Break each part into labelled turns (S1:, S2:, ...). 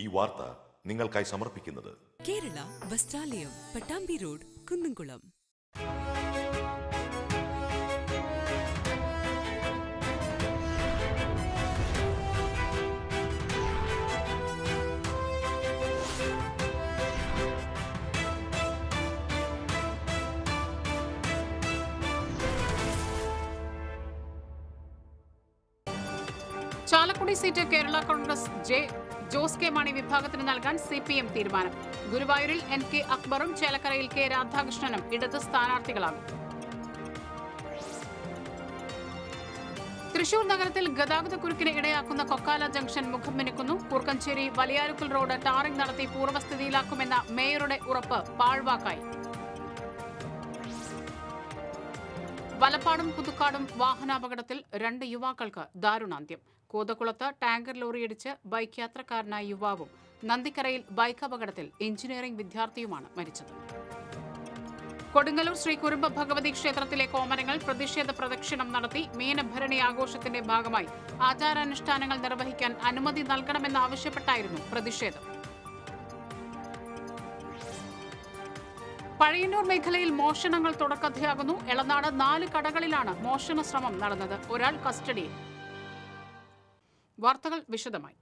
S1: ഈ വാർത്ത നിങ്ങൾക്കായി സമർപ്പിക്കുന്നത് Kerala Vasthralayam Pattambi road
S2: Kunnamkulam Chalakudy seat Kerala Congress J Jose K Mani വിഭാഗത്തിന് നൽകാൻ സി പി എം തീരുമാനം ഗുരുവായൂരിൽ എൻ കെ അക്ബറും ചേലക്കരയിൽ കെ രാധാകൃഷ്ണനും ഇടത് സ്ഥാനാർത്ഥികളാകും തൃശൂർ നഗരത്തിൽ ഗതാഗതക്കുരുക്കിന് ഇടയാക്കുന്ന കൊക്കാല ജംഗ്ഷൻ മുഖം മിനുക്കുന്നു കുർക്കഞ്ചേരി വലിയാരുക്കൽ റോഡ് ടാറിംഗ് നടത്തി പൂർവ്വസ്ഥിതിയിലാക്കുമെന്ന മേയറുടെ ഉറപ്പ് പാഴ്വാക്കായി വലപ്പാടും പുതുക്കാടും വാഹനാപകടത്തിൽ രണ്ട് യുവാക്കൾക്ക് ദാരുണാന്ത്യം കൂതക്കുളത്ത് ടാങ്കർ ലോറിയിടിച്ച് ബൈക്ക് യാത്രക്കാരനായ യുവാവും നന്ദിക്കരയിൽ ബൈക്ക് അപകടത്തിൽ എഞ്ചിനീയറിംഗ് വിദ്യാർത്ഥിയുമാണ് മരിച്ചത് കൊടുങ്ങല്ലൂർ ശ്രീ കുരുമ്പ ഭഗവതി ക്ഷേത്രത്തിലെ കോമരങ്ങൾ പ്രതിഷേധ പ്രദക്ഷിണം നടത്തി മീനഭരണി ആഘോഷത്തിന്റെ ഭാഗമായി ആചാരാനുഷ്ഠാനങ്ങൾ നിർവഹിക്കാൻ അനുമതി നൽകണമെന്നാവശ്യപ്പെട്ടായിരുന്നു പ്രതിഷേധം പഴയന്നൂർ മേഖലയിൽ മോഷണങ്ങൾ തുടക്കഥയാകുന്നു എളനാട് നാല് കടകളിലാണ് മോഷണ ശ്രമം നടന്നത് ഒരാൾ കസ്റ്റഡിയിൽ വാർത്തകൾ വിശദമായി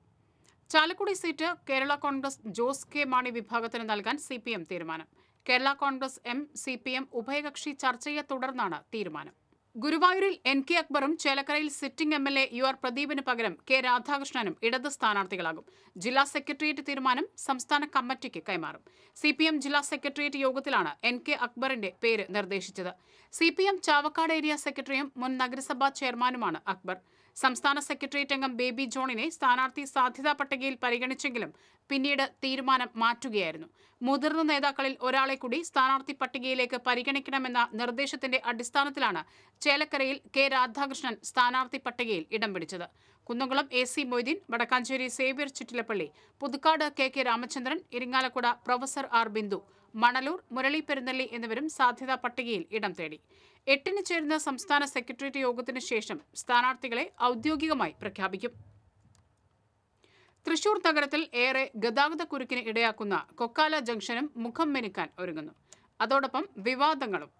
S2: Chalakudy seat Kerala Congress Jose K Mani വിഭാഗത്തിന് നൽകാൻ സി പി എം തീരുമാനം Kerala Congress M C P M ഉഭയകക്ഷി ചർച്ചയെ തുടർന്നാണ് തീരുമാനം ഗുരുവായൂരിൽ എൻ കെ അക്ബറും ചേലക്കരയിൽ sitting M L A U R പ്രദീപിന് പകരം കെ രാധാകൃഷ്ണനും ഇടത് സ്ഥാനാർത്ഥികളാകും ജില്ലാ സെക്രട്ടേറിയറ്റ് തീരുമാനം സംസ്ഥാന കമ്മിറ്റിക്ക് കൈമാറും സി പി എം ജില്ലാ സെക്രട്ടേറിയറ്റ് യോഗത്തിലാണ് എൻ കെ അക്ബറിന്റെ പേര് നിർദ്ദേശിച്ചത് C P M Chavakkad area സെക്രട്ടറിയും മുൻ നഗരസഭാ ചെയർമാനുമാണ് അക്ബർ സംസ്ഥാന സെക്രട്ടേറിയറ്റ് അംഗം ബേബി ജോണിനെ സ്ഥാനാർത്ഥി സാധ്യതാ പട്ടികയിൽ പരിഗണിച്ചെങ്കിലും പിന്നീട് തീരുമാനം മാറ്റുകയായിരുന്നു മുതിർന്ന നേതാക്കളിൽ ഒരാളെ കൂടി സ്ഥാനാർത്ഥി പട്ടികയിലേക്ക് പരിഗണിക്കണമെന്ന നിർദ്ദേശത്തിന്റെ അടിസ്ഥാനത്തിലാണ് ചേലക്കരയിൽ കെ രാധാകൃഷ്ണൻ സ്ഥാനാർത്ഥി പട്ടികയിൽ ഇടം പിടിച്ചത് Kunnamkulam A C Moideen Wadakkanchery Xavier Chittilappilly Puthukkad K K Ramachandran Irinjalakuda professor R Bindu Manalur Murali Perunnelly എന്നിവരും സാധ്യതാ പട്ടികയിൽ ഇടം തേടി എട്ടിന് ചേരുന്ന സംസ്ഥാന സെക്രട്ടേറിയറ്റ് യോഗത്തിന് ശേഷം സ്ഥാനാർത്ഥികളെ ഔദ്യോഗികമായി പ്രഖ്യാപിക്കും തൃശൂർ നഗരത്തിൽ ഏറെ ഗതാഗത കുരുക്കിന് ഇടയാക്കുന്ന കൊക്കാല ജംഗ്ഷനും മുഖം മെനുക്കാൻ ഒരുങ്ങുന്നു അതോടൊപ്പം വിവാദങ്ങളും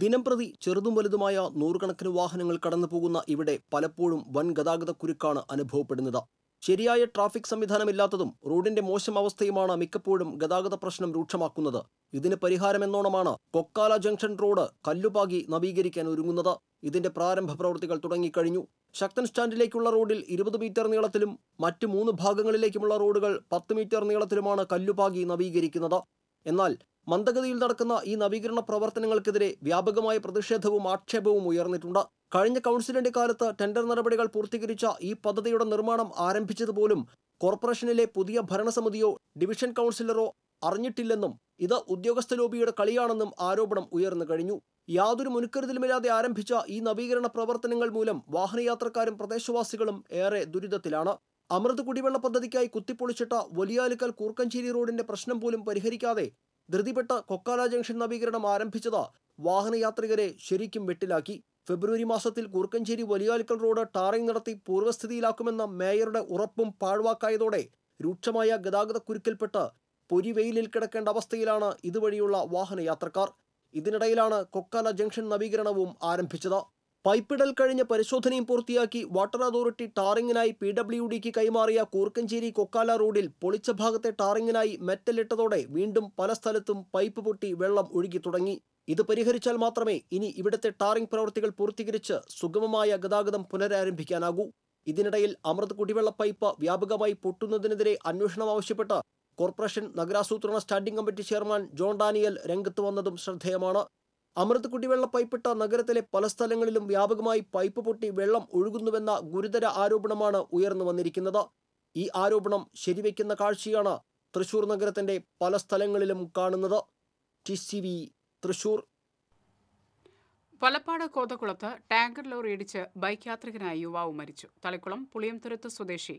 S1: ദിനംപ്രതി ചെറുതും വലുതുമായ നൂറുകണക്കിന് വാഹനങ്ങൾ കടന്നുപോകുന്ന ഇവിടെ പലപ്പോഴും വൻ ഗതാഗത കുരുക്കാണ് അനുഭവപ്പെടുന്നത് ശരിയായ ട്രാഫിക് സംവിധാനമില്ലാത്തതും റോഡിന്റെ മോശം അവസ്ഥയുമാണ് മിക്കപ്പോഴും ഗതാഗത പ്രശ്നം രൂക്ഷമാക്കുന്നത് ഇതിന് പരിഹാരമെന്നോണമാണ് കൊക്കാല ജംഗ്ഷൻ റോഡ് കല്ലുപാകി നവീകരിക്കാൻ ഒരുങ്ങുന്നത് ഇതിന്റെ പ്രാരംഭ പ്രവൃത്തികൾ തുടങ്ങിക്കഴിഞ്ഞു ശക്തൻ സ്റ്റാൻഡിലേക്കുള്ള റോഡിൽ ഇരുപത് മീറ്റർ നീളത്തിലും മറ്റ് മൂന്ന് ഭാഗങ്ങളിലേക്കുമുള്ള റോഡുകൾ പത്ത് മീറ്റർ നീളത്തിലുമാണ് കല്ലുപാകി നവീകരിക്കുന്നത് എന്നാൽ മന്ദഗതിയിൽ നടക്കുന്ന ഈ നവീകരണ പ്രവർത്തനങ്ങൾക്കെതിരെ വ്യാപകമായ പ്രതിഷേധവും ആക്ഷേപവും ഉയർന്നിട്ടുണ്ട് കഴിഞ്ഞ കൗൺസിലിന്റെ കാലത്ത് ടെൻഡർ നടപടികൾ പൂർത്തീകരിച്ച ഈ പദ്ധതിയുടെ നിർമ്മാണം ആരംഭിച്ചതുപോലും കോർപ്പറേഷനിലെ പുതിയ ഭരണസമിതിയോ ഡിവിഷൻ കൗൺസിലറോ അറിഞ്ഞിട്ടില്ലെന്നും ഇത് ഉദ്യോഗസ്ഥ ലോബിയുടെ കളിയാണെന്നും ആരോപണം ഉയർന്നു കഴിഞ്ഞു യാതൊരു മുൻകരുതലുമില്ലാതെ ആരംഭിച്ച ഈ നവീകരണ പ്രവർത്തനങ്ങൾ മൂലം വാഹനയാത്രക്കാരും പ്രദേശവാസികളും ഏറെ ദുരിതത്തിലാണ് അമൃത് കുടിവെള്ള പദ്ധതിക്കായി കുത്തിപ്പൊളിച്ചിട്ട വലിയാലുക്കൽ കൂർക്കഞ്ചേരി റോഡിന്റെ പ്രശ്നം പോലും പരിഹരിക്കാതെ ധൃതിപ്പെട്ട കൊക്കാല ജംഗ്ഷൻ നവീകരണം ആരംഭിച്ചത് വാഹനയാത്രികരെ ശരിക്കും വെട്ടിലാക്കി ഫെബ്രുവരി മാസത്തിൽ കൂർക്കഞ്ചേരി വലിയാലുക്കൽ റോഡ് ടാറിംഗ് നടത്തി പൂർവ്വസ്ഥിതിയിലാക്കുമെന്ന മേയറുടെ ഉറപ്പും പാഴ്വാക്കായതോടെ രൂക്ഷമായ ഗതാഗതക്കുരുക്കിൽപ്പെട്ട് പൊരിവെയിലിൽ കിടക്കേണ്ട അവസ്ഥയിലാണ് ഇതുവഴിയുള്ള വാഹനയാത്രക്കാർ ഇതിനിടയിലാണ് കൊക്കാല ജംഗ്ഷൻ നവീകരണവും ആരംഭിച്ചത് പൈപ്പിടൽ കഴിഞ്ഞ പരിശോധനയും പൂർത്തിയാക്കി വാട്ടർ അതോറിറ്റി ടാറിങ്ങിനായി പി ഡബ്ല്യു ഡിക്ക് കൈമാറിയ കൂർക്കഞ്ചേരി കൊക്കാല റോഡിൽ പൊളിച്ച ഭാഗത്തെ ടാറിങ്ങിനായി മെറ്റലിട്ടതോടെ വീണ്ടും പല സ്ഥലത്തും പൈപ്പ് പൊട്ടി വെള്ളം ഒഴുകി തുടങ്ങി ഇത് പരിഹരിച്ചാൽ മാത്രമേ ഇനി ഇവിടുത്തെ ടാറിംഗ് പ്രവൃത്തികൾ പൂർത്തീകരിച്ച് സുഗമമായ ഗതാഗതം പുനരാരംഭിക്കാനാകൂ ഇതിനിടയിൽ അമൃത് കുടിവെള്ള പൈപ്പ് വ്യാപകമായി പൊട്ടുന്നതിനെതിരെ അന്വേഷണം ആവശ്യപ്പെട്ട് കോർപ്പറേഷൻ നഗരാസൂത്രണ standing committee chairman John Daniel രംഗത്ത് വന്നതും ശ്രദ്ധേയമാണ് അമൃത് കുടിവെള്ള പൈപ്പിട്ട നഗരത്തിലെ പല സ്ഥലങ്ങളിലും വ്യാപകമായി പൈപ്പ് പൊട്ടി വെള്ളം ഒഴുകുന്നുവെന്ന ഗുരുതര ആരോപണമാണ് ഉയർന്നു വന്നിരിക്കുന്നത് ഈ ആരോപണം ശരിവെക്കുന്ന കാഴ്ചയാണ് തൃശൂർ നഗരത്തിന്റെ പല സ്ഥലങ്ങളിലും കാണുന്നത് T C Thrissur
S2: tanker lorry ഇടിച്ച് ബൈക്ക് യാത്രികനായ യുവാവ് മരിച്ചു തളിക്കുളം പുളിയംതുരുത്ത് സ്വദേശി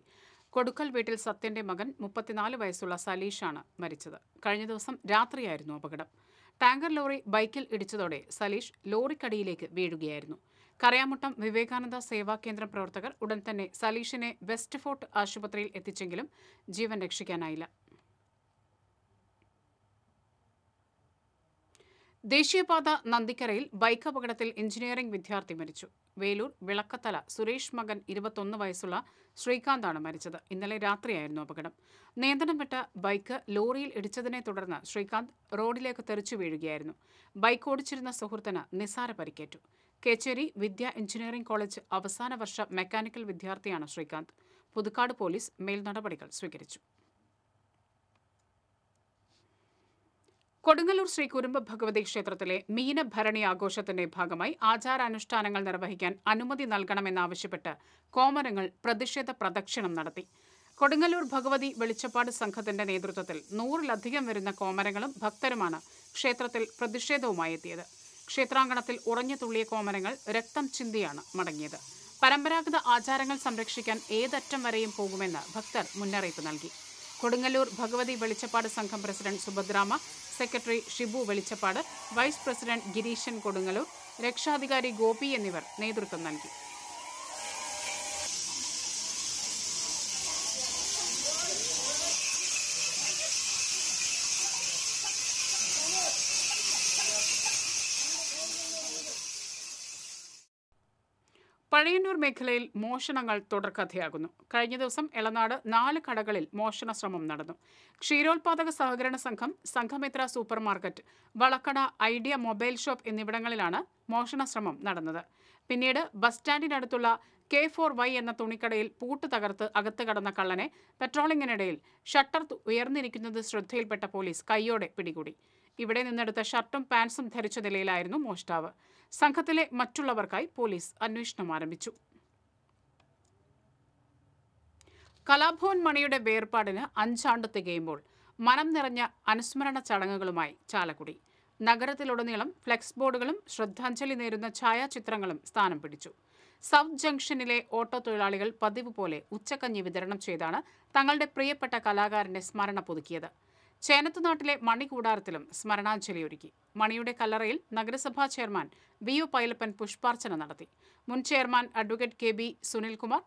S2: കൊടുക്കൽ വീട്ടിൽ സത്യന്റെ മകൻ മുപ്പത്തിനാല് വയസ്സുള്ള സലീഷാണ് മരിച്ചത് കഴിഞ്ഞ ദിവസം രാത്രിയായിരുന്നു അപകടം ടാങ്കർ ലോറി ബൈക്കിൽ ഇടിച്ചതോടെ സലീഷ് ലോറിക്കടിയിലേക്ക് വീഴുകയായിരുന്നു കരയാമുട്ടം വിവേകാനന്ദ സേവാ കേന്ദ്ര പ്രവർത്തകർ ഉടൻ തന്നെ സലീഷിനെ വെസ്റ്റ് ഫോർട്ട് ആശുപത്രിയിൽ എത്തിച്ചെങ്കിലും ജീവൻ രക്ഷിക്കാനായില്ല ദേശീയപാത നന്ദിക്കരയിൽ ബൈക്ക് അപകടത്തിൽ എഞ്ചിനീയറിംഗ് വിദ്യാർത്ഥി മരിച്ചു വേലൂർ വിളക്കത്തല സുരേഷ് മകൻ ഇരുപത്തൊന്ന് വയസ്സുള്ള ശ്രീകാന്താണ് മരിച്ചത് ഇന്നലെ രാത്രിയായിരുന്നു അപകടം നിയന്ത്രണം വിട്ട ബൈക്ക് ലോറിയിൽ ഇടിച്ചതിനെ തുടർന്ന് ശ്രീകാന്ത് റോഡിലേക്ക് തെറിച്ചു വീഴുകയായിരുന്നു ബൈക്ക് ഓടിച്ചിരുന്ന സുഹൃത്തിന് നിസാര പരിക്കേറ്റു കേച്ചേരി വിദ്യ എഞ്ചിനീയറിംഗ് കോളേജ് അവസാന വർഷ മെക്കാനിക്കൽ വിദ്യാർത്ഥിയാണ് ശ്രീകാന്ത് പുതുക്കാട് പോലീസ് മേൽനടപടികൾ സ്വീകരിച്ചു കൊടുങ്ങല്ലൂർ ശ്രീ കുരുമ്പ ഭഗവതി ക്ഷേത്രത്തിലെ മീനഭരണി ആഘോഷത്തിന്റെ ഭാഗമായി ആചാരാനുഷ്ഠാനങ്ങൾ നിർവഹിക്കാൻ അനുമതി നൽകണമെന്നാവശ്യപ്പെട്ട് കോമരങ്ങൾ പ്രതിഷേധ പ്രദക്ഷിണം നടത്തി കൊടുങ്ങല്ലൂർ ഭഗവതി വെളിച്ചപ്പാട് സംഘത്തിന്റെ നേതൃത്വത്തിൽ നൂറിലധികം വരുന്ന കോമരങ്ങളും ഭക്തരുമാണ് ക്ഷേത്രത്തിൽ പ്രതിഷേധവുമായി എത്തിയത് ക്ഷേത്രാങ്കണത്തിൽ ഉറഞ്ഞു തുള്ളിയ കോമരങ്ങൾ രക്തം ചിന്തിയാണ് മടങ്ങിയത് പരമ്പരാഗത ആചാരങ്ങൾ സംരക്ഷിക്കാൻ ഏതറ്റം വരെയും പോകുമെന്ന് ഭക്തർ മുന്നറിയിപ്പ് നൽകി കൊടുങ്ങല്ലൂർ ഭഗവതി വെളിച്ചപ്പാട് സംഘം പ്രസിഡന്റ് സുഭദ്രാമ സെക്രട്ടറി ഷിബു വെളിച്ചപ്പാട് വൈസ് പ്രസിഡന്റ് ഗിരീശൻ കൊടുങ്ങല്ലൂർ രക്ഷാധികാരി ഗോപി എന്നിവർ നേതൃത്വം നൽകി പഴയന്നൂർ മേഖലയിൽ മോഷണങ്ങൾ തുടർക്കഥയാകുന്നു കഴിഞ്ഞ ദിവസം എളനാട് നാല് കടകളിൽ മോഷണ ശ്രമം നടന്നു ക്ഷീരോത്പാദക സഹകരണ സംഘം സംഘമിത്ര സൂപ്പർ മാർക്കറ്റ് വളക്കട ഐഡിയ മൊബൈൽ ഷോപ്പ് എന്നിവിടങ്ങളിലാണ് മോഷണ ശ്രമം നടന്നത് പിന്നീട് ബസ് സ്റ്റാൻഡിനടുത്തുള്ള കെ ഫോർ വൈ എന്ന തുണിക്കടയിൽ പൂട്ട് തകർത്ത് അകത്ത് കടന്ന കള്ളനെ പെട്രോളിങ്ങിനിടയിൽ ഷട്ടർ ഉയർന്നിരിക്കുന്നത് ശ്രദ്ധയിൽപ്പെട്ട പോലീസ് കയ്യോടെ പിടികൂടി ഇവിടെ നിന്നെടുത്ത ഷർട്ടും പാൻസും ധരിച്ച നിലയിലായിരുന്നു മോഷ്ടാവ് സംഘത്തിലെ മറ്റുള്ളവർക്കായി പോലീസ് അന്വേഷണം ആരംഭിച്ചു കലാഭവൻ മണിയുടെ വേർപാടിന് അഞ്ചാണ്ട് തികയുമ്പോൾ മനം നിറഞ്ഞ അനുസ്മരണ ചടങ്ങുകളുമായി ചാലക്കുടി നഗരത്തിലുടനീളം ഫ്ലെക്സ് ബോർഡുകളും ശ്രദ്ധാഞ്ജലി നേരുന്ന ഛായാചിത്രങ്ങളും സ്ഥാനം പിടിച്ചു സൗത്ത് ജംഗ്ഷനിലെ ഓട്ടോ തൊഴിലാളികൾ പതിവ് പോലെ ഉച്ചക്കഞ്ഞി വിതരണം ചെയ്താണ് തങ്ങളുടെ പ്രിയപ്പെട്ട കലാകാരന്റെ സ്മരണ പുതുക്കിയത് ചേനത്തുനാട്ടിലെ മണികൂടാരത്തിലും സ്മരണാഞ്ജലിയൊരുക്കി മണിയുടെ കല്ലറയിൽ നഗരസഭാ ചെയർമാൻ വി ഒ പൈലപ്പൻ പുഷ്പാർച്ചന നടത്തി മുൻ chairman advocate K B Sunilkumar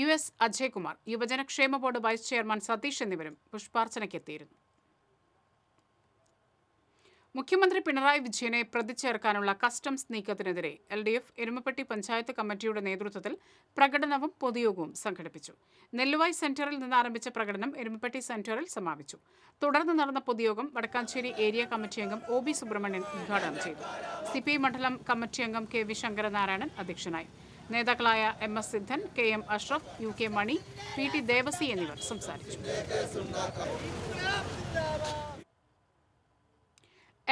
S2: U S Ajaykumar യുവജനക്ഷേമ ബോർഡ് വൈസ് ചെയർമാൻ സതീഷ് എന്നിവരും പുഷ്പാർച്ചനയ്ക്കെത്തിയിരുന്നു മുഖ്യമന്ത്രി പിണറായി വിജയനെ പ്രതി ചേർക്കാനുള്ള കസ്റ്റംസ് നീക്കത്തിനെതിരെ L D F Erumapetty panchayat കമ്മിറ്റിയുടെ നേതൃത്വത്തിൽ പ്രകടനവും പൊതുയോഗവും സംഘടിപ്പിച്ചു നെല്ലുവായ് സെന്ററിൽ നിന്ന് ആരംഭിച്ച പ്രകടനം എരുമപ്പെട്ടി സെന്ററിൽ സമാപിച്ചു തുടർന്ന് നടന്ന പൊതുയോഗം വടക്കാഞ്ചേരി ഏരിയ കമ്മിറ്റി അംഗം ഒ ബി സുബ്രഹ്മണ്യൻ ഉദ്ഘാടനം ചെയ്തു സി പി മണ്ഡലം കമ്മിറ്റി അംഗം കെ വി ശങ്കരനാരായണൻ അധ്യക്ഷനായി നേതാക്കളായ M S Sidhan K M Ashraf U K Mani P T Devasi എന്നിവർ സംസാരിച്ചു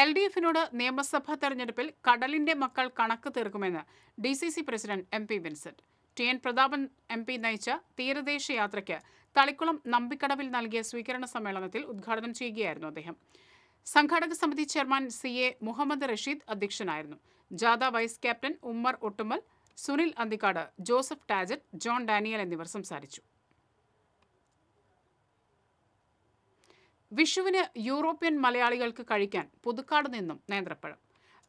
S2: എൽ ഡി എഫിനോട് നിയമസഭാ തെരഞ്ഞെടുപ്പിൽ കടലിന്റെ മക്കൾ കണക്ക് തീർക്കുമെന്ന് D C C president M P Vincent T N Prathapan M P നയിച്ച തീരദേശ യാത്രയ്ക്ക് തളിക്കുളം നമ്പിക്കടവിൽ നൽകിയ സ്വീകരണ സമ്മേളനത്തിൽ ഉദ്ഘാടനം ചെയ്യുകയായിരുന്നു അദ്ദേഹം സംഘാടക സമിതി chairman C A Muhammad Rasheed അധ്യക്ഷനായിരുന്നു ജാഥ വൈസ് ക്യാപ്റ്റൻ ഉമ്മർ ഒട്ടുമൽ സുനിൽ അന്തിക്കാട് ജോസഫ് ടാജറ്റ് ജോൺ ഡാനിയൽ എന്നിവർ സംസാരിച്ചു വിഷുവിന് യൂറോപ്യൻ മലയാളികൾക്ക് കഴിക്കാൻ പുതുക്കാട് നിന്നും നേന്ത്രപ്പഴം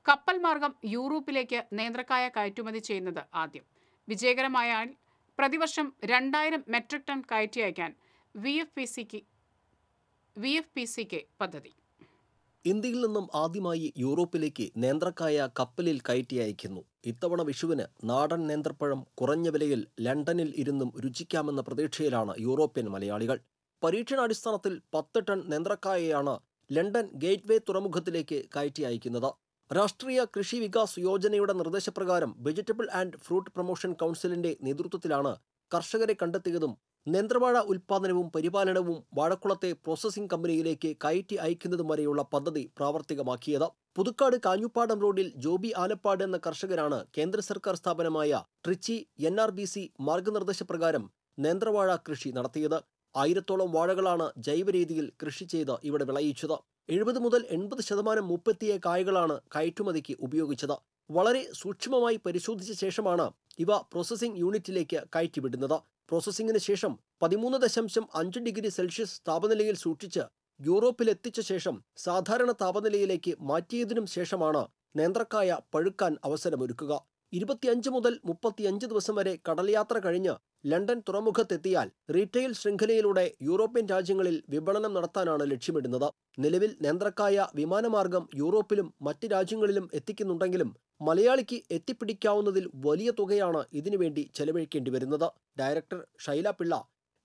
S2: കപ്പൽ മാർഗം യൂറോപ്പിലേക്ക് നേന്ത്രക്കായ കയറ്റുമതി ചെയ്യുന്നത് ആദ്യം വിജയകരമായാൽ പ്രതിവർഷം രണ്ടായിരം മെട്രിക് ടൺ കയറ്റി അയക്കാൻ V F P C K V F P C K പദ്ധതി ഇന്ത്യയിൽ
S1: നിന്നും ആദ്യമായി യൂറോപ്പിലേക്ക് നേന്ത്രക്കായ കപ്പലിൽ കയറ്റി അയക്കുന്നു ഇത്തവണ വിഷുവിന് നാടൻ നേന്ത്രപ്പഴം കുറഞ്ഞ വിലയിൽ ലണ്ടനിൽ ഇരുന്നും രുചിക്കാമെന്ന പ്രതീക്ഷയിലാണ് യൂറോപ്യൻ മലയാളികൾ പരീക്ഷണാടിസ്ഥാനത്തിൽ പത്ത് ടൺ നെന്ത്രക്കായയാണ് ലണ്ടൻ ഗേറ്റ്വേ തുറമുഖത്തിലേക്ക് കയറ്റി അയക്കുന്നത് രാഷ്ട്രീയ കൃഷി വികാസ് യോജനയുടെ നിർദ്ദേശപ്രകാരം വെജിറ്റബിൾ ആൻഡ് ഫ്രൂട്ട് പ്രൊമോഷൻ കൗൺസിലിന്റെ നേതൃത്വത്തിലാണ് കർഷകരെ കണ്ടെത്തിയതും നെന്ത്രവാഴ ഉൽപ്പാദനവും പരിപാലനവും വാഴക്കുളത്തെ പ്രോസസ്സിംഗ് കമ്പനിയിലേക്ക് കയറ്റി അയക്കുന്നതും വരെയുള്ള പദ്ധതി പ്രാവർത്തികമാക്കിയത് പുതുക്കാട് കാഞ്ഞുപ്പാടം റോഡിൽ ജോബി ആലപ്പാട് എന്ന കർഷകരാണ് കേന്ദ്ര സർക്കാർ സ്ഥാപനമായ Trichy N R B C മാർഗനിർദ്ദേശപ്രകാരം നേന്ത്രവാഴ കൃഷി നടത്തിയത് ആയിരത്തോളം വാഴകളാണ് ജൈവരീതിയിൽ കൃഷി ചെയ്ത് ഇവിടെ വിളയിച്ചത് എഴുപത് മുതൽ എൺപത് ശതമാനം മുപ്പത്തിയേ കായകളാണ് കയറ്റുമതിക്ക് ഉപയോഗിച്ചത് വളരെ സൂക്ഷ്മമായി പരിശോധിച്ച ശേഷമാണ് ഇവ പ്രോസസ്സിംഗ് യൂണിറ്റിലേക്ക് കയറ്റിവിടുന്നത് പ്രോസസ്സിംഗിന് ശേഷം പതിമൂന്ന് ദശാംശം അഞ്ച് ഡിഗ്രി സെൽഷ്യസ് താപനിലയിൽ സൂക്ഷിച്ച് യൂറോപ്പിലെത്തിച്ച ശേഷം സാധാരണ താപനിലയിലേക്ക് മാറ്റിയതിനും ശേഷമാണ് നേന്ത്രക്കായ പഴുക്കാൻ അവസരമൊരുക്കുക ഇരുപത്തിയഞ്ച് മുതൽ മുപ്പത്തിയഞ്ച് ദിവസം വരെ കടൽയാത്ര കഴിഞ്ഞ് ലണ്ടൻ തുറമുഖത്തെത്തിയാൽ റീറ്റെയിൽ ശൃംഖലയിലൂടെ യൂറോപ്യൻ രാജ്യങ്ങളിൽ വിപണനം നടത്താനാണ് ലക്ഷ്യമിടുന്നത് നിലവിൽ നേന്ത്രക്കായ വിമാനമാർഗം യൂറോപ്പിലും മറ്റ് രാജ്യങ്ങളിലും എത്തിക്കുന്നുണ്ടെങ്കിലും മലയാളിക്ക് എത്തിപ്പിടിക്കാവുന്നതിൽ വലിയ തുകയാണ് ഇതിനുവേണ്ടി ചെലവഴിക്കേണ്ടി വരുന്നത് director Shaila Pillai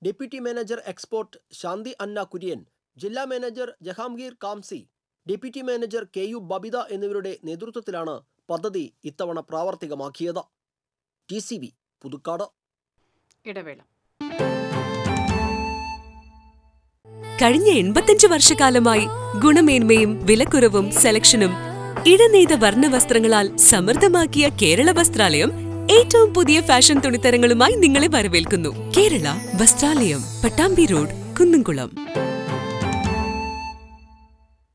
S1: deputy manager export Shanthi Anna Kurian ജില്ലാ manager Jahangir Kamsi deputy manager K U Babitha എന്നിവരുടെ നേതൃത്വത്തിലാണ് പദ്ധതി ഇത്തവണ പ്രാവർത്തികമാക്കിയത് ടി സി ബി പുതുക്കാട് ഇടവേള കഴിഞ്ഞ എൺപത്തിയഞ്ച് വർഷക്കാലമായി ഗുണമേന്മയും വിലക്കുറവും സെലക്ഷനും ഇടനെയ്ത വർണ്ണ വസ്ത്രങ്ങളാൽ സമൃദ്ധമാക്കിയ കേരള വസ്ത്രാലയം ഏറ്റവും പുതിയ ഫാഷൻ തുണിത്തരങ്ങളുമായി നിങ്ങളെ വരവേൽക്കുന്നു കേരള വസ്ത്രാലയം പട്ടാമ്പി
S2: റോഡ് കുന്നുംകുളം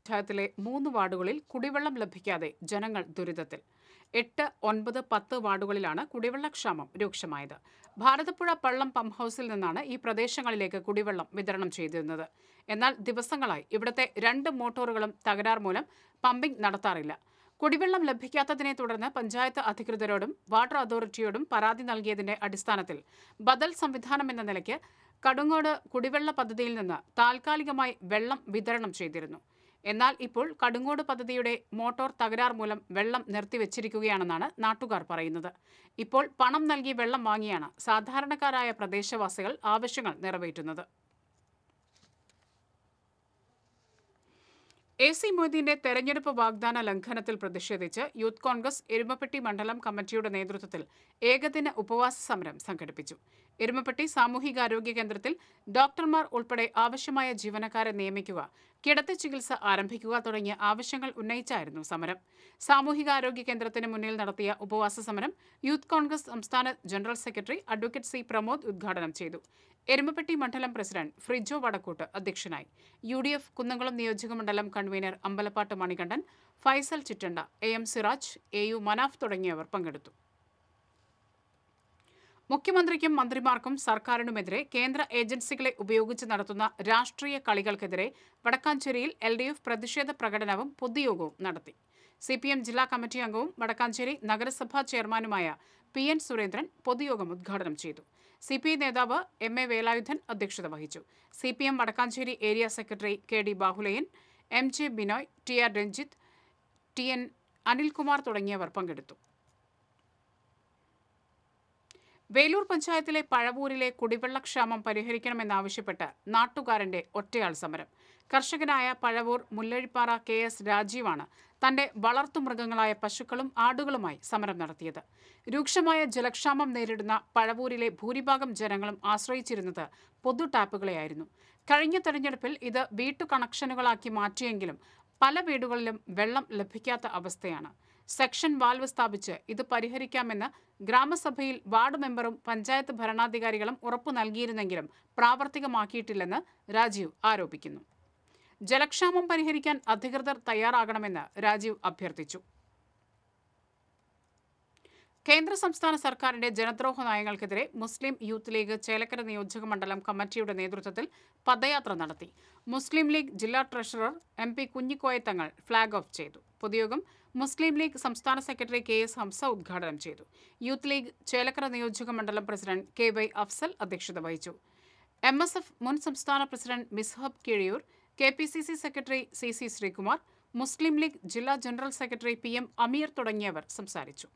S2: പഞ്ചായത്തിലെ മൂന്ന് വാർഡുകളിൽ കുടിവെള്ളം ലഭിക്കാതെ ജനങ്ങൾ ദുരിതത്തിൽ എട്ട് ഒൻപത് പത്ത് വാർഡുകളിലാണ് കുടിവെള്ളക്ഷാമം രൂക്ഷമായത് ഭാരതപ്പുഴ പള്ളം പമ്പ് ഹൗസിൽ നിന്നാണ് ഈ പ്രദേശങ്ങളിലേക്ക് കുടിവെള്ളം വിതരണം ചെയ്തിരുന്നത് എന്നാൽ ദിവസങ്ങളായി ഇവിടുത്തെ രണ്ട് മോട്ടോറുകളും തകരാർ മൂലം പമ്പിംഗ് നടത്താറില്ല കുടിവെള്ളം ലഭിക്കാത്തതിനെ തുടർന്ന് പഞ്ചായത്ത് അധികൃതരോടും വാട്ടർ അതോറിറ്റിയോടും പരാതി നൽകിയതിന്റെ അടിസ്ഥാനത്തിൽ ബദൽ സംവിധാനം എന്ന നിലയ്ക്ക് കടുങ്ങോട് കുടിവെള്ള പദ്ധതിയിൽ നിന്ന് താൽക്കാലികമായി വെള്ളം വിതരണം ചെയ്തിരുന്നു എന്നാൽ ഇപ്പോൾ കടുങ്ങോട് പദ്ധതിയുടെ മോട്ടോർ തകരാർ മൂലം വെള്ളം നിർത്തിവെച്ചിരിക്കുകയാണെന്നാണ് നാട്ടുകാർ പറയുന്നത് ഇപ്പോൾ പണം നൽകി വെള്ളം വാങ്ങിയാണ് സാധാരണക്കാരായ പ്രദേശവാസികൾ ആവശ്യങ്ങൾ നിറവേറ്റുന്നത് എ സി മൊയ്തീന്റെ തെരഞ്ഞെടുപ്പ് വാഗ്ദാന ലംഘനത്തിൽ പ്രതിഷേധിച്ച് യൂത്ത് കോൺഗ്രസ് എരുമപ്പെട്ടി മണ്ഡലം കമ്മിറ്റിയുടെ നേതൃത്വത്തിൽ ഏകദിന ഉപവാസ സമരം സംഘടിപ്പിച്ചു എരുമപ്പെട്ടി സാമൂഹികാരോഗ്യ കേന്ദ്രത്തിൽ ഡോക്ടർമാർ ഉൾപ്പെടെ ആവശ്യമായ ജീവനക്കാരെ നിയമിക്കുക കിടത്തി ചികിത്സ ആരംഭിക്കുക തുടങ്ങിയ ആവശ്യങ്ങൾ ഉന്നയിച്ചായിരുന്നു സമരം സാമൂഹികാരോഗ്യ കേന്ദ്രത്തിന് മുന്നിൽ നടത്തിയ ഉപവാസ സമരം യൂത്ത് കോൺഗ്രസ് സംസ്ഥാന general secretary advocate C Pramod ഉദ്ഘാടനം ചെയ്തു എരുമപ്പെട്ടി മണ്ഡലം പ്രസിഡന്റ് ഫ്രിജോ വടക്കൂട്ട് അധ്യക്ഷനായി യു ഡി എഫ് കുന്നംകുളം നിയോജകമണ്ഡലം convener Ambalappattu Manikandan Faisal Chittanda A M Siraj A U Manaf തുടങ്ങിയവർ പങ്കെടുത്തു മുഖ്യമന്ത്രിക്കും മന്ത്രിമാർക്കും സർക്കാരിനുമെതിരെ കേന്ദ്ര ഏജൻസികളെ ഉപയോഗിച്ച് നടത്തുന്ന രാഷ്ട്രീയ കളികൾക്കെതിരെ വടക്കാഞ്ചേരിയിൽ എൽ ഡി എഫ് പ്രതിഷേധ പ്രകടനവും പൊതുയോഗവും നടത്തി സി പി എം ജില്ലാ കമ്മിറ്റി അംഗവും വടക്കാഞ്ചേരി നഗരസഭാ ചെയർമാനുമായ പി എൻ സുരേന്ദ്രൻ പൊതുയോഗം ഉദ്ഘാടനം ചെയ്തു സി പി ഐ നേതാവ് എം എ വേലായുധൻ അധ്യക്ഷത വഹിച്ചു C P M Wadakkanchery area secretary K D Bahuleyan M J Binoy T R Ranjith T N Anilkumar തുടങ്ങിയവർ പങ്കെടുത്തു വേലൂർ പഞ്ചായത്തിലെ പഴവൂരിലെ കുടിവെള്ളക്ഷാമം പരിഹരിക്കണമെന്നാവശ്യപ്പെട്ട് നാട്ടുകാരന്റെ ഒറ്റയാൾ സമരം കർഷകനായ പഴവൂർ മുല്ലഴിപ്പാറ കെ എസ് രാജീവാണ് തന്റെ വളർത്തുമൃഗങ്ങളായ പശുക്കളും ആടുകളുമായി സമരം നടത്തിയത് രൂക്ഷമായ ജലക്ഷാമം നേരിടുന്ന പഴവൂരിലെ ഭൂരിഭാഗം ജനങ്ങളും ആശ്രയിച്ചിരുന്നത് പൊതു ടാപ്പുകളെയായിരുന്നു കഴിഞ്ഞ തെരഞ്ഞെടുപ്പിൽ ഇത് വീട്ടു കണക്ഷനുകളാക്കി മാറ്റിയെങ്കിലും പല വീടുകളിലും വെള്ളം ലഭിക്കാത്ത അവസ്ഥയാണ് സെക്ഷൻ വാൽവ് സ്ഥാപിച്ച് ഇത് പരിഹരിക്കാമെന്ന് ഗ്രാമസഭയിൽ വാർഡ് മെമ്പറും പഞ്ചായത്ത് ഭരണാധികാരികളും ഉറപ്പു നൽകിയിരുന്നെങ്കിലും പ്രാവർത്തികമാക്കിയിട്ടില്ലെന്ന് രാജീവ് ആരോപിക്കുന്നു ജലക്ഷാമം പരിഹരിക്കാൻ അധികൃതർ തയ്യാറാകണമെന്ന് രാജീവ് അഭ്യർത്ഥിച്ചു കേന്ദ്ര സംസ്ഥാന സർക്കാരിന്റെ ജനദ്രോഹ നയങ്ങൾക്കെതിരെ മുസ്ലിം യൂത്ത് ലീഗ് ചേലക്കര നിയോജക മണ്ഡലം കമ്മിറ്റിയുടെ നേതൃത്വത്തിൽ പദയാത്ര നടത്തി മുസ്ലിം ലീഗ് ജില്ലാ treasurer M P Kunhikoyathangal flag off ചെയ്തു പൊതുയോഗം മുസ്ലിം ലീഗ് സംസ്ഥാന സെക്രട്ടറി കെ എസ് ഹംസ ഉദ്ഘാടനം ചെയ്തു യൂത്ത് ലീഗ് ചേലക്കര നിയോജക മണ്ഡലം പ്രസിഡന്റ് കെ വൈ അഫ്സൽ അധ്യക്ഷത വഹിച്ചു എം എസ് എഫ് മുൻ സംസ്ഥാന പ്രസിഡന്റ് Mizhab Kizhiyoor K P C C secretary C C Sreekumar Muslim league ജില്ലാ general secretary P M Ameer തുടങ്ങിയവർ സംസാരിച്ചു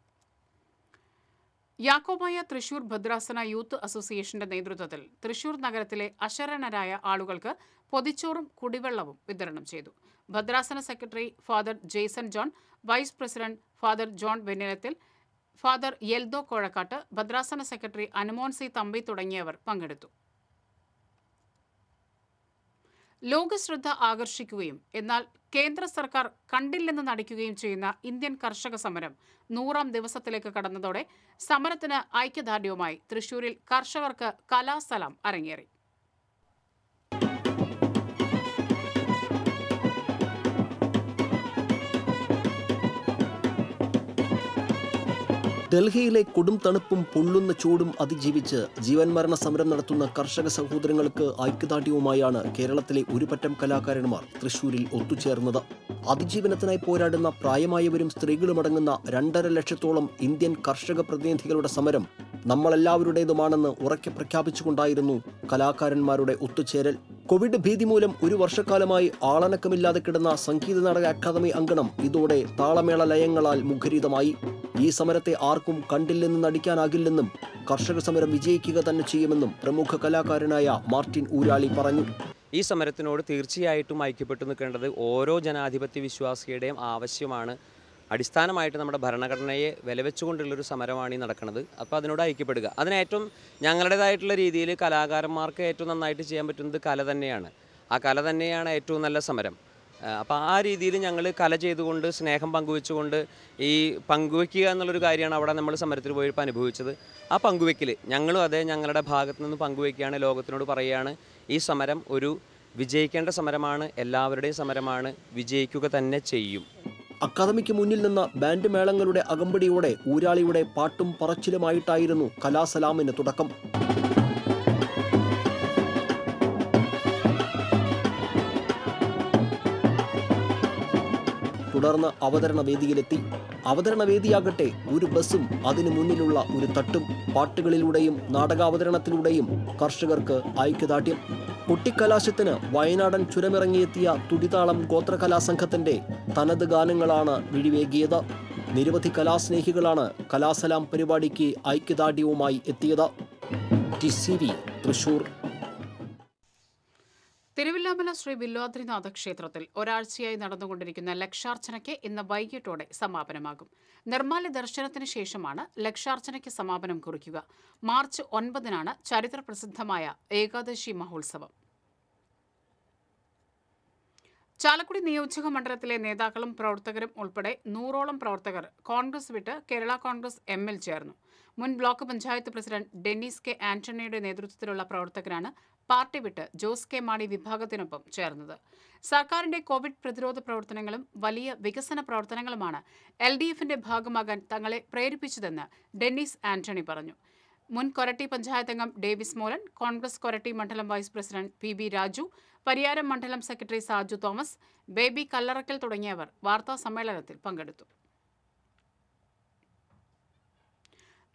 S2: യാക്കോബായ തൃശൂർ ഭദ്രാസന യൂത്ത് അസോസിയേഷന്റെ നേതൃത്വത്തിൽ തൃശൂർ നഗരത്തിലെ അശരണരായ ആളുകൾക്ക് പൊതിച്ചോറും കുടിവെള്ളവും വിതരണം ചെയ്തു ഭദ്രാസന secretary father Jaison John vice president father John Vennilathil father Eldho Kozhakkat ഭദ്രാസന സെക്രട്ടറി അനുമോൻ സി തമ്പി തുടങ്ങിയവർ പങ്കെടുത്തു ലോകശ്രദ്ധ ആകർഷിക്കുകയും എന്നാൽ കേന്ദ്ര സർക്കാർ കണ്ടില്ലെന്ന് നടിക്കുകയും ചെയ്യുന്ന ഇന്ത്യൻ കർഷക സമരം നൂറാം ദിവസത്തിലേക്ക് കടന്നതോടെ സമരത്തിന് ഐക്യദാർഢ്യവുമായി തൃശൂരിൽ കർഷകർക്ക് കലാസ്ഥലം അരങ്ങേറി
S1: ഡൽഹിയിലെ കൊടും തണുപ്പും പൊള്ളുന്ന ചൂടും അതിജീവിച്ച് ജീവൻ മരണ സമരം നടത്തുന്ന കർഷക സഹോദരങ്ങൾക്ക് ഐക്യദാർഢ്യവുമായാണ് കേരളത്തിലെ ഒരുപറ്റം കലാകാരന്മാർ തൃശൂരിൽ ഒത്തുചേർന്നത് അതിജീവനത്തിനായി പോരാടുന്ന പ്രായമായവരും സ്ത്രീകളുമടങ്ങുന്ന രണ്ടര ലക്ഷത്തോളം ഇന്ത്യൻ കർഷക പ്രതിനിധികളുടെ സമരം നമ്മളെല്ലാവരുടേതുമാണെന്ന് ഉറക്കെ പ്രഖ്യാപിച്ചുകൊണ്ടായിരുന്നു കലാകാരന്മാരുടെ ഒത്തുചേരൽ കോവിഡ് ഭീതി മൂലം ഒരു വർഷക്കാലമായി ആളനക്കമില്ലാതെ കിടന്ന സംഗീത നാടക അക്കാദമി അങ്കണം ഇതോടെ താളമേള ലയങ്ങളാൽ മുഖരിതമായി ഈ സമരത്തെ ആർക്കും കണ്ടില്ലെന്ന് നടിക്കാനാകില്ലെന്നും കർഷക സമരം വിജയിക്കുക തന്നെ ചെയ്യുമെന്നും പ്രമുഖ കലാകാരനായ മാർട്ടിൻ ഊരാളി പറഞ്ഞു ഈ സമരത്തിനോട് തീർച്ചയായിട്ടും ഐക്യപ്പെട്ടു നിൽക്കേണ്ടത് ഓരോ ജനാധിപത്യ വിശ്വാസിയുടെയും ആവശ്യമാണ് അടിസ്ഥാനമായിട്ട് നമ്മുടെ ഭരണഘടനയെ വിലവെച്ചുകൊണ്ടുള്ളൊരു സമരമാണ് ഈ നടക്കുന്നത് അപ്പോൾ അതിനോട് ഐക്യപ്പെടുക അതിന് ഏറ്റവും ഞങ്ങളുടേതായിട്ടുള്ള രീതിയിൽ കലാകാരന്മാർക്ക് ഏറ്റവും നന്നായിട്ട് ചെയ്യാൻ പറ്റുന്നത് കല തന്നെയാണ് ആ കല തന്നെയാണ് ഏറ്റവും നല്ല സമരം അപ്പോൾ ആ രീതിയിൽ ഞങ്ങൾ കല ചെയ്തുകൊണ്ട് സ്നേഹം പങ്കുവെച്ചുകൊണ്ട് ഈ പങ്കുവെക്കുക എന്നുള്ളൊരു കാര്യമാണ് അവിടെ നമ്മൾ സമരത്തിൽ പോയപ്പോൾ അനുഭവിച്ചത് ആ പങ്കുവെക്കൽ ഞങ്ങളും അതേ ഞങ്ങളുടെ ഭാഗത്തു നിന്ന് പങ്കുവെക്കുകയാണ് ലോകത്തിനോട് പറയുകയാണ് ഈ സമരം ഒരു വിജയിക്കേണ്ട സമരമാണ് എല്ലാവരുടെയും സമരമാണ് വിജയിക്കുക തന്നെ ചെയ്യും അക്കാദമിക്ക് മുന്നിൽ നിന്ന ബാൻഡ് മേളങ്ങളുടെ അകമ്പടിയോടെ ഊരാളിയുടെ പാട്ടും പറച്ചിലുമായിട്ടായിരുന്നു കലാസലാമിന് തുടക്കം തുടർന്ന് അവതരണ വേദിയിലെത്തി അവതരണ വേദിയാകട്ടെ ഒരു ബസ്സും അതിനു മുന്നിലുള്ള ഒരു തട്ടും പാട്ടുകളിലൂടെയും നാടകാവതരണത്തിലൂടെയും കർഷകർക്ക് ഐക്യദാർഢ്യം കുട്ടിക്കലാശത്തിന് വയനാടൻ ചുരമിറങ്ങിയെത്തിയ തുടിതാളം ഗോത്രകലാസംഘത്തിന്റെ തനത് ഗാനങ്ങളാണ് വിഴിവേകിയത് നിരവധി കലാസ്നേഹികളാണ് കലാസലാം പരിപാടിക്ക് ഐക്യദാർഢ്യവുമായി എത്തിയത് T C V Thrissur
S2: Thiruvilwamala Sree Bilwadrinatha ക്ഷേത്രത്തിൽ ഒരാഴ്ചയായി നടന്നുകൊണ്ടിരിക്കുന്ന ലക്ഷാർച്ചനയ്ക്ക് ഇന്ന് വൈകിട്ടോടെ സമാപനമാകും നിർമ്മാല്യ ദർശനത്തിന് ശേഷമാണ് ലക്ഷാർച്ചനയ്ക്ക് സമാപനം കുറിക്കുക മാർച്ച് ഒൻപതിനാണ് ചരിത്ര പ്രസിദ്ധമായ ഏകാദശി മഹോത്സവം ചാലക്കുടി നിയോജക മണ്ഡലത്തിലെ നേതാക്കളും പ്രവർത്തകരും ഉൾപ്പെടെ നൂറോളം പ്രവർത്തകർ കോൺഗ്രസ് വിട്ട് കേരള കോൺഗ്രസ് എം എൽ ചേർന്നു മുൻ block panchayat president Dennis K ആന്റണിയുടെ നേതൃത്വത്തിലുള്ള പ്രവർത്തകരാണ് പാർട്ടി വിട്ട് ജോസ് കെ മാണി വിഭാഗത്തിനൊപ്പം ചേർന്നത് സർക്കാരിന്റെ കോവിഡ് പ്രതിരോധ പ്രവർത്തനങ്ങളും വലിയ വികസന പ്രവർത്തനങ്ങളുമാണ് എൽ ഡി എഫിന്റെ ഭാഗമാകാൻ തങ്ങളെ പ്രേരിപ്പിച്ചതെന്ന് ഡെന്നിസ് ആന്റണി പറഞ്ഞു മുൻ കൊരട്ടി പഞ്ചായത്ത് അംഗം ഡേവിസ് മോലൻ കോൺഗ്രസ് കൊരട്ടി മണ്ഡലം vice president P B Raju Pariyaram മണ്ഡലം സെക്രട്ടറി സാജു തോമസ് ബേബി കല്ലറക്കൽ തുടങ്ങിയവർ വാർത്താ സമ്മേളനത്തിൽ പങ്കെടുത്തു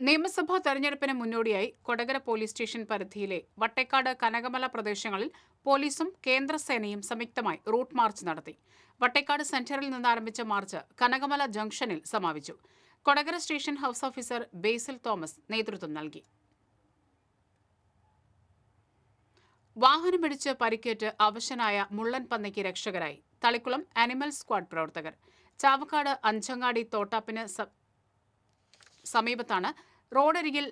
S2: നിയമസഭാ തെരഞ്ഞെടുപ്പിന് മുന്നോടിയായി കൊടകര പോലീസ് സ്റ്റേഷൻ പരിധിയിലെ വട്ടേക്കാട് കനകമല പ്രദേശങ്ങളിൽ പോലീസും കേന്ദ്രസേനയും സംയുക്തമായി റൂട്ട് മാർച്ച് നടത്തി വട്ടേക്കാട് സെന്ററിൽ നിന്ന് ആരംഭിച്ച മാർച്ച് കനകമല ജംഗ്ഷനിൽ സമാപിച്ചു Kodakara station house officer Basil Thomas നേതൃത്വം നൽകി വാഹനമിടിച്ച് പരിക്കേറ്റ് അവശനായ മുള്ളൻ പന്നിക്ക് രക്ഷകരായി തളിക്കുളം അനിമൽ സ്ക്വാഡ് പ്രവർത്തകർ ചാവക്കാട് അഞ്ചങ്ങാടി തോട്ടാപ്പിന് സമീപത്താണ് റോഡരികിൽ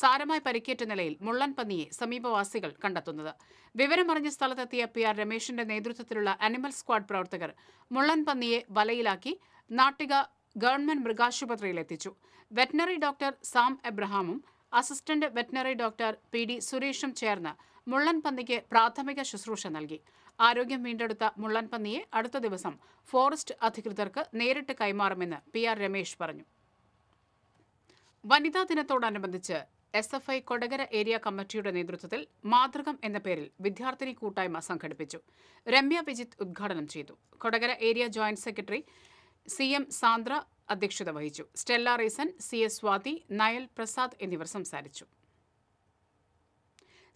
S2: സാരമായി പരിക്കേറ്റ നിലയിൽ മുള്ളൻപന്നിയെ സമീപവാസികൾ കണ്ടെത്തുന്നത് വിവരമറിഞ്ഞ സ്ഥലത്തെത്തിയ പി ആർ രമേശിന്റെ നേതൃത്വത്തിലുള്ള അനിമൽ സ്ക്വാഡ് പ്രവർത്തകർ മുള്ളൻപന്നിയെ വലയിലാക്കി നാട്ടിക ഗവൺമെന്റ് മൃഗാശുപത്രിയിൽ എത്തിച്ചു വെറ്റിനറി ഡോക്ടർ സാം എബ്രഹാമും assistant veterinary doctor P D സുരേഷും ചേർന്ന് മുള്ളൻപന്നിക്ക് പ്രാഥമിക ശുശ്രൂഷ നൽകി ആരോഗ്യം വീണ്ടെടുത്ത മുള്ളൻപന്നിയെ അടുത്ത ദിവസം ഫോറസ്റ്റ് അധികൃതർക്ക് നേരിട്ട് കൈമാറുമെന്ന് പി ആർ രമേശ് പറഞ്ഞു വനിതാ ദിനത്തോടനുബന്ധിച്ച് S F I Kodakara area committee നേതൃത്വത്തിൽ മാതൃകം എന്ന പേരിൽ വിദ്യാർത്ഥിനി കൂട്ടായ്മ സംഘടിപ്പിച്ചു രമ്യ വിജിത് ഉദ്ഘാടനം ചെയ്തു Kodakara area joint secretary C M Sandra അധ്യക്ഷത വഹിച്ചു സ്റ്റെല്ല റീസൻ സി എസ് സ്വാതി നയൽ പ്രസാദ് എന്നിവർ സംസാരിച്ചു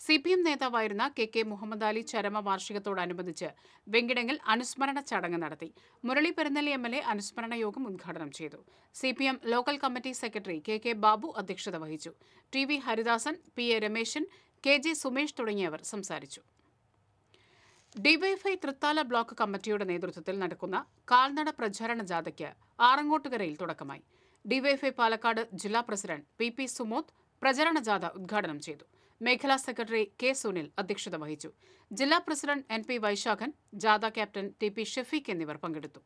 S2: സി പി എം നേതാവായിരുന്ന കെ കെ മുഹമ്മദ് അലി ചരമ വാർഷികത്തോടനുബന്ധിച്ച് വെങ്കിടങ്ങിൽ അനുസ്മരണ ചടങ്ങ് നടത്തി Murali Perunelli M L A അനുസ്മരണ യോഗം ഉദ്ഘാടനം ചെയ്തു C P M local committee secretary K K Babu അധ്യക്ഷത വഹിച്ചു T V Haridasan P A Rameshan K J Sumesh തുടങ്ങിയവർ സംസാരിച്ചു ഡിവൈഫൈ തൃത്താല ബ്ലോക്ക് കമ്മിറ്റിയുടെ നേതൃത്വത്തിൽ നടക്കുന്ന കാൽനട പ്രചാരണ ജാഥയ്ക്ക് ആറങ്ങോട്ടുകരയിൽ തുടക്കമായി ഡിവൈഫൈ പാലക്കാട് ജില്ലാ പ്രസിഡന്റ് പി പി സുമോത് പ്രചരണ ജാഥ ഉദ്ഘാടനം ചെയ്തു മേഖലാ സെക്രട്ടറി കെ സുനിൽ അധ്യക്ഷത വഹിച്ചു ജില്ലാ പ്രസിഡന്റ് എൻ പി വൈശാഖൻ ജാഥ ക്യാപ്റ്റൻ ടി പി ഷെഫീഖ് എന്നിവർ പങ്കെടുത്തു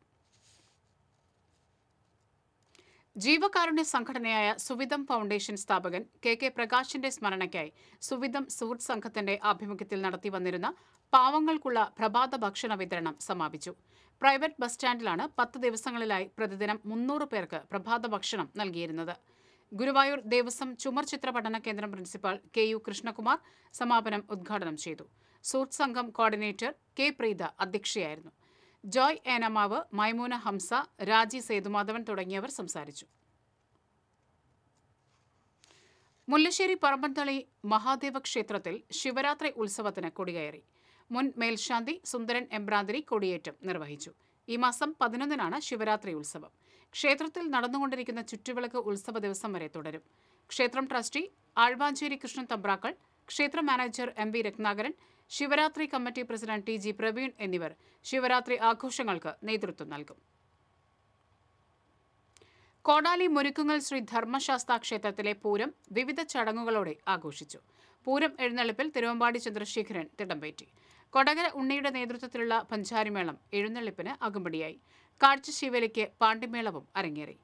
S2: ജീവകാരുണ്യ സംഘടനയായ സുവിധം ഫൗണ്ടേഷൻ സ്ഥാപകൻ കെ കെ പ്രകാശിന്റെ സ്മരണയ്ക്കായി സുവിധം സുഹൃത്ത് സംഘത്തിന്റെ ആഭിമുഖ്യത്തിൽ നടത്തിവന്നിരുന്ന പാവങ്ങൾക്കുള്ള പ്രഭാത ഭക്ഷണ വിതരണം സമാപിച്ചു പ്രൈവറ്റ് ബസ് സ്റ്റാൻഡിലാണ് പത്ത് ദിവസങ്ങളിലായി പ്രതിദിനം മുന്നൂറ് പേർക്ക് പ്രഭാത ഭക്ഷണം നൽകിയിരുന്നത് ഗുരുവായൂർ ദേവസ്വം ചുമർ ചിത്ര പഠന കേന്ദ്രം പ്രിൻസിപ്പാൾ കെ യു കൃഷ്ണകുമാർ സമാപനം ഉദ്ഘാടനം ചെയ്തു സൂട്ട് സംഘം കോർഡിനേറ്റർ കെ പ്രീത അധ്യക്ഷയായിരുന്നു ജോയ് ഏനമാവ് മൈമൂന ഹംസ രാജി സേതുമാധവൻ തുടങ്ങിയവർ സംസാരിച്ചു മുല്ലശ്ശേരി പറമ്പൻതളി മഹാദേവ ക്ഷേത്രത്തിൽ ശിവരാത്രി ഉത്സവത്തിന് കൊടിയേറി മുൻ മേൽശാന്തി സുന്ദരൻ എംബ്രാന്തിരി കൊടിയേറ്റം നിർവഹിച്ചു ഈ മാസം പതിനൊന്നിനാണ് ശിവരാത്രി ഉത്സവം ക്ഷേത്രത്തിൽ നടന്നുകൊണ്ടിരിക്കുന്ന ചുറ്റുവിളക്ക് ഉത്സവ ദിവസം വരെ തുടരും ക്ഷേത്രം ട്രസ്റ്റി ആഴ്വാഞ്ചേരി കൃഷ്ണൻ തമ്പ്രാക്കൾ ക്ഷേത്ര manager M V Ratnakaran Shivaratri committee president T G Praveen എന്നിവർ ശിവരാത്രി ആഘോഷങ്ങൾക്ക് നേതൃത്വം നൽകും കോടാലി മുരുക്കുങ്ങൽ ശ്രീ ധർമ്മശാസ്ത്ര ക്ഷേത്രത്തിലെ പൂരം വിവിധ ചടങ്ങുകളോടെ ആഘോഷിച്ചു പൂരം എഴുന്നള്ളിപ്പിൽ തിരുവമ്പാടി ചന്ദ്രശേഖരൻ തിടംപേറ്റി കൊടകര ഉണ്ണിയുടെ നേതൃത്വത്തിലുള്ള പഞ്ചാരിമേളം എഴുന്നള്ളിപ്പിന് അകമ്പടിയായി കാഴ്ച പാണ്ഡിമേളവും അരങ്ങേറി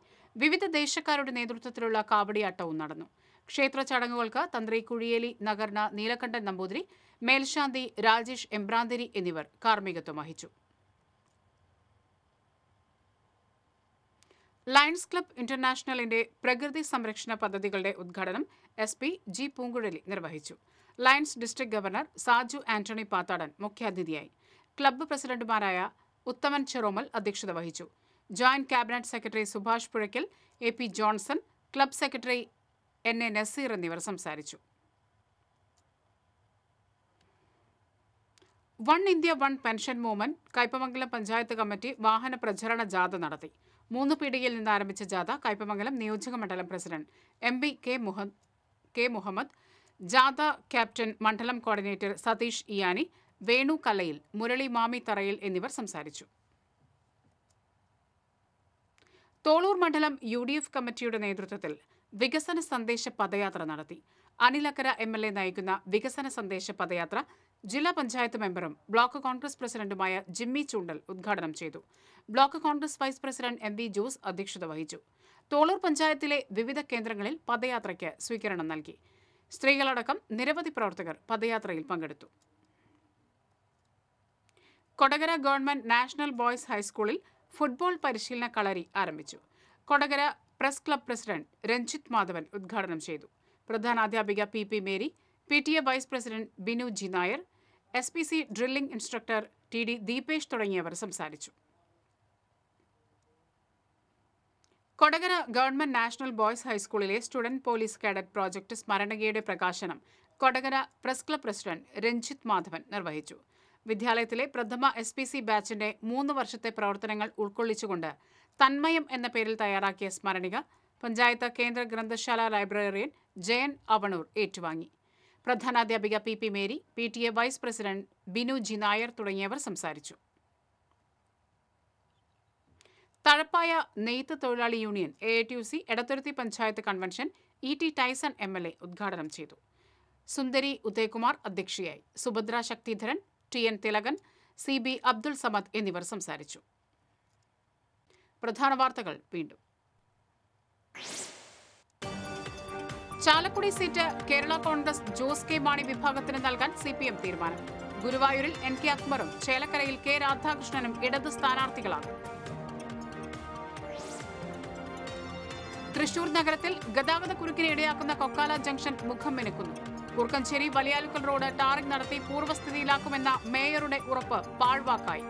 S2: വിവിധ ദേശക്കാരുടെ നേതൃത്വത്തിലുള്ള കാവടിയാട്ടവും നടന്നു ക്ഷേത്ര ചടങ്ങുകൾക്ക് തന്ത്രി കുഴിയേലി നഗർണ നീലകണ്ഠൻ നമ്പൂതിരി മേൽശാന്തി രാജേഷ് എംബ്രാന്തിരി എന്നിവർ കാർമ്മികത്വം വഹിച്ചു ലയൺസ് ക്ലബ് ഇന്റർനാഷണലിന്റെ പ്രകൃതി സംരക്ഷണ പദ്ധതികളുടെ ഉദ്ഘാടനം എസ് പി ജി പൂങ്കുഴലി നിർവഹിച്ചു Lions district governor Saju Antony Pathadan മുഖ്യാതിഥിയായി ക്ലബ്ബ് പ്രസിഡന്റുമാരായ ഉത്തമൻ ചെറോമൽ അധ്യക്ഷത വഹിച്ചു joint cabinet secretary Subhash Puzhakkal A P Johnson club secretary N A Nazeer എന്നിവർ സംസാരിച്ചു one India one pension movement Kaipamangalam panchayat committee വാഹന പ്രചരണ ജാഥ നടത്തി മൂന്ന് പീടികയിൽ നിന്ന് ആരംഭിച്ച ജാഥ കൈപ്പമംഗലം നിയോജക മണ്ഡലം പ്രസിഡന്റ് എം പി കെ മുഹ കെ മുഹമ്മദ് ജാഥ ക്യാപ്റ്റൻ മണ്ഡലം കോർഡിനേറ്റർ സതീഷ് ഇയാനി വേണു കലയിൽ മുരളി മാമി തറയിൽ എന്നിവർ സംസാരിച്ചു തോളൂർ മണ്ഡലം യു ഡി എഫ് കമ്മിറ്റിയുടെ നേതൃത്വത്തിൽ വികസന സന്ദേശ പദയാത്ര നടത്തി അനിലക്കര എം എൽ എ നയിക്കുന്ന വികസന സന്ദേശ പദയാത്ര ജില്ലാ പഞ്ചായത്ത് മെമ്പറും ബ്ലോക്ക് കോൺഗ്രസ് പ്രസിഡന്റുമായ ജിമ്മി ചൂണ്ടൽ ഉദ്ഘാടനം ചെയ്തു block Congress vice president M V Jose അധ്യക്ഷത വഹിച്ചു തോളൂർ പഞ്ചായത്തിലെ വിവിധ കേന്ദ്രങ്ങളിൽ പദയാത്രയ്ക്ക് സ്വീകരണം നൽകി സ്ത്രീകളടക്കം നിരവധി പ്രവർത്തകർ പദയാത്രയിൽ പങ്കെടുത്തു കൊടകര ഗവൺമെന്റ് നാഷണൽ ബോയ്സ് ഹൈസ്കൂളിൽ ഫുട്ബോൾ പരിശീലന കളരി ആരംഭിച്ചു Kodakara press club president Ranjith Madhavan ഉദ്ഘാടനം ചെയ്തു പ്രധാനാധ്യാപിക P P Mary P T A vice president Binu G Nair S P C drilling instructor T D Deepesh തുടങ്ങിയവർ സംസാരിച്ചു കൊടകര ഗവൺമെന്റ് നാഷണൽ ബോയ്സ് ഹൈസ്കൂളിലെ സ്റ്റുഡന്റ് പോലീസ് കേഡറ്റ് പ്രോജക്ട് സ്മരണകയുടെ പ്രകാശനം Kodakara press club president Ranjith Madhavan നിർവഹിച്ചു വിദ്യാലയത്തിലെ പ്രഥമ എസ് പി സി ബാച്ചിന്റെ മൂന്ന് വർഷത്തെ പ്രവർത്തനങ്ങൾ ഉൾക്കൊള്ളിച്ചുകൊണ്ട് തന്മയം എന്ന പേരിൽ തയ്യാറാക്കിയ സ്മരണിക പഞ്ചായത്ത് കേന്ദ്ര ഗ്രന്ഥശാല ലൈബ്രറിയൻ ജയൻ അവണൂർ ഏറ്റുവാങ്ങി പ്രധാനാധ്യാപിക P P Mary P T A vice president Binu G Nair തുടങ്ങിയവർ സംസാരിച്ചു തഴപ്പായ നെയ്ത്ത് തൊഴിലാളി union A T U C Edathuruthy panchayat convention E T Tyson M L A ഉദ്ഘാടനം ചെയ്തു സുന്ദരി ഉദയകുമാർ അധ്യക്ഷയായി Subhadra Sakthidharan T N Thilakan C B Abdul Samad എന്നിവർ സംസാരിച്ചു പ്രധാന വാർത്തകൾ വീണ്ടും Chalakudy seat Kerala Congress Jose K Mani വിഭാഗത്തിന് നൽകാൻ സി പി എം തീരുമാനം ഗുരുവായൂരിൽ എൻ കെ അക്ബറും ചേലക്കരയിൽ കെ രാധാകൃഷ്ണനും ഇടത് സ്ഥാനാർത്ഥികളാണ് തൃശൂർ നഗരത്തിൽ കുരുക്കിന് ഇടയാക്കുന്ന കൊക്കാല ജംഗ്ഷൻ മുഖം മിനുക്കുന്നു കുറുക്കഞ്ചേരി വലിയാലുക്കൽ റോഡ് ടാറിംഗ് നടത്തി പൂർവ്വസ്ഥിതിയിലാക്കുമെന്ന മേയറുടെ ഉറപ്പ് പാഴ്വാക്കായി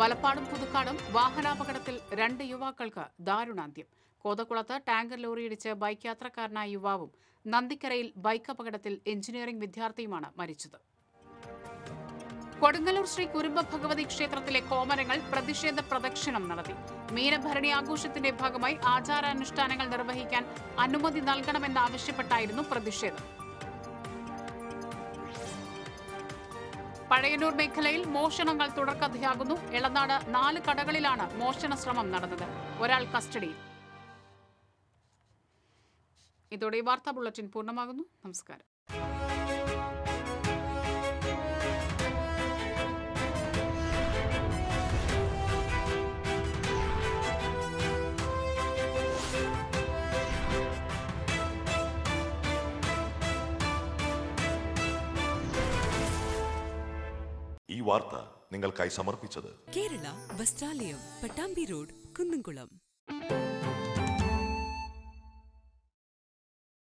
S2: വലപ്പാടും പുതുക്കാടും വാഹനാപകടത്തിൽ രണ്ട് യുവാക്കൾക്ക് ദാരുണാന്ത്യം കോതക്കുളത്ത് ടാങ്കർ ലോറിയിടിച്ച് ബൈക്ക് യാത്രക്കാരനായ യുവാവും നന്ദിക്കരയിൽ ബൈക്ക് അപകടത്തിൽ എഞ്ചിനീയറിംഗ് വിദ്യാർത്ഥിയുമാണ് മരിച്ചത് കൊടുങ്ങല്ലൂർ ശ്രീ കുരുമ്പ ഭഗവതി ക്ഷേത്രത്തിലെ കോമരങ്ങൾ പ്രതിഷേധ പ്രദക്ഷിണം നടത്തി മീനഭരണി ആഘോഷത്തിന്റെ ഭാഗമായി ആചാരാനുഷ്ഠാനങ്ങൾ നിർവഹിക്കാൻ അനുമതി നൽകണമെന്നാവശ്യപ്പെട്ടായിരുന്നു പ്രതിഷേധം പഴയന്നൂർ മേഖലയിൽ മോഷണങ്ങൾ തുടർക്കഥയാകുന്നു ഇളനാട് നാല് കടകളിലാണ് മോഷണ ശ്രമം നടന്നത് ഒരാൾ കസ്റ്റഡിയിൽ ഇതോടെ ഈ വാർത്താ ബുള്ളറ്റിൻ പൂർണ്ണമാകുന്നു നമസ്കാരം
S1: ഈ വാർത്ത നിങ്ങൾക്കായി സമർപ്പിച്ചത്
S2: കേരള വസ്ത്രാലയം പട്ടാമ്പി റോഡ് കുന്നുംകുളം